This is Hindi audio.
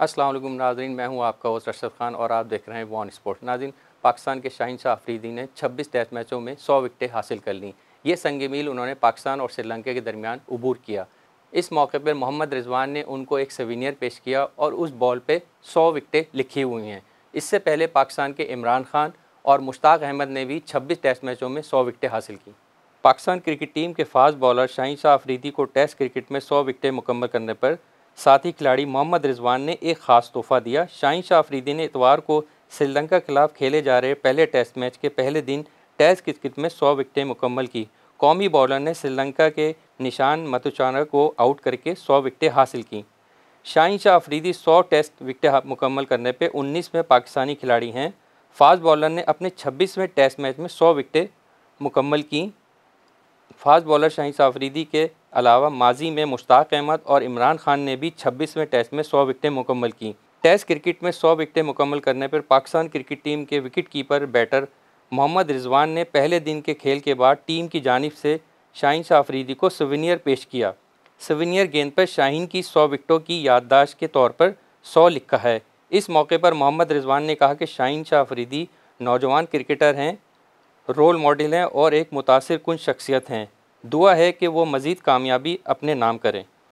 असल नाजरीन मैं हूं आपका होस्ट अशरफ खान और आप देख रहे हैं वॉन स्पोर्ट नाजिन पाकिस्तान के शाहिन शाह अफरीदी ने 26 टेस्ट मैचों में 100 विकटें हासिल कर लीं ये संग मील उन्होंने पाकिस्तान और श्रीलंका के दरमियान अबूर किया इस मौके पर मोहम्मद रिजवान ने उनको एक सवीनियर पेश किया और उस बॉल पर सौ विकटें लिखी हुई हैं इससे पहले पाकिस्तान के इमरान खान और मुश्ताक अहमद ने भी छब्बीस टेस्ट मैचों में सौ विकटें हासिल की पाकिस्तान क्रिकेट टीम के फास्ट बॉलर शाहिन शाह अफरीदी को टेस्ट क्रिकेट में सौ विकटें मुकम्मल करने पर साथ ही खिलाड़ी मोहम्मद रिजवान ने एक खास तोहफा दिया शाहिन शाह अफरीदी ने इतवार को श्रीलंका के खिलाफ खेले जा रहे पहले टेस्ट मैच के पहले दिन टेस्ट क्रिकेट में सौ विकटें मुकम्मल की कौमी बॉलर ने श्रीलंका के निशान मतुचाना को आउट करके सौ विकटें हासिल की शाहिन शाह अफरीदी सौ टेस्ट विकटें मुकम्मल करने पर उन्नीस में पाकिस्तानी खिलाड़ी हैं फास्ट बॉलर ने अपने छब्बीसवें टेस्ट मैच में सौ विकटें मुकम्मल की फास्ट बॉलर शाहिद आफरीदी के अलावा माजी में मुश्ताक अहमद और इमरान खान ने भी छब्बीसवें टेस्ट में सौ विकटें मुकम्मल की टेस्ट क्रिकेट में सौ विकटें मुकम्मल करने पर पाकिस्तान क्रिकेट टीम के wicket keeper batter Mohammad Rizwan ने पहले दिन के खेल के बाद टीम की जानब से शाहिन आफरीदी को सविनियर पेश किया सविनियर गेंद पर शाहीन की सौ विकटों की याददाश्त के तौर पर सौ लिखा है इस मौके पर मोहम्मद रिजवान ने कहा कि शाहिन शाह आफरीदी नौजवान क्रिकेटर हैं रोल मॉडल हैं और एक मुतासर कन शख्सियत हैं दुआ है कि वो मज़ीद कामयाबी अपने नाम करें